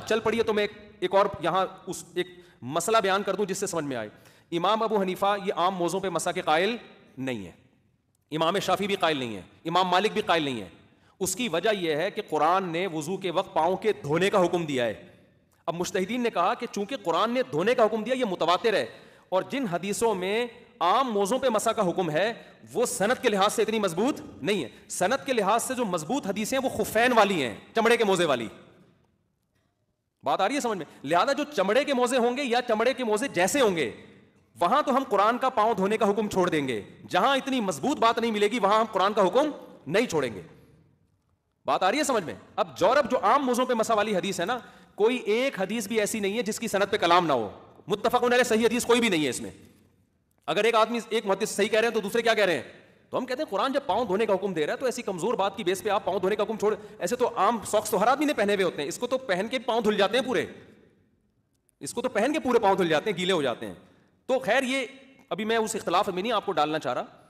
चल पड़ी तो मैं एक और यहां उस एक मसला बयान कर दूं जिससे समझ में आए इमाम अबू हनीफा ये आम मौजों पे मसा के कायल नहीं है इमाम शाफी भी कायल नहीं है इमाम मालिक भी कायल नहीं है उसकी वजह यह है कि कुरान ने वजू के वक्त पाओं के धोने का हुक्म दिया है अब मुश्तदीन ने कहा कि चूंकि कुरान ने धोने का हुक्म दिया यह मुतवातिर है और जिन हदीसों में आम मौजों पे मसा का हुक्म है वो सनत के लिहाज से इतनी मजबूत नहीं है सनत के लिहाज से जो मजबूत हदीसें हैं वो खुफैन वाली हैं चमड़े के मोजे वाली बात आ रही है समझ में लिहाजा जो चमड़े के मोजे होंगे या चमड़े के मोजे जैसे होंगे वहां तो हम कुरान का पांव धोने का हुक्म छोड़ देंगे जहां इतनी मजबूत बात नहीं मिलेगी वहां हम कुरान का हुक्म नहीं छोड़ेंगे बात आ रही है समझ में अब जौरब जो आम मोजों पर मसा वाली हदीस है ना कोई एक हदीस भी ऐसी नहीं है जिसकी सनत पे कलाम ना हो मुतफक सही हदीस कोई भी नहीं है इसमें अगर एक आदमी एक मुहदस सही कह रहे हैं तो दूसरे क्या कह रहे हैं तो हम कहते हैं कुरान जब पाँव धोने का हुक्म दे रहा है तो ऐसी कमजोर बात की बेस पे आप पाँव धोने का हुक्म छोड़ ऐसे तो आम सॉक्स तो हर आदमी ने पहने हुए होते हैं इसको तो पहन के पाँव धुल जाते हैं पूरे इसको तो पहन के पूरे पाँव धुल जाते हैं गीले हो जाते हैं तो खैर ये अभी मैं उस इख्तलाफ में नहीं आपको डालना चाह रहा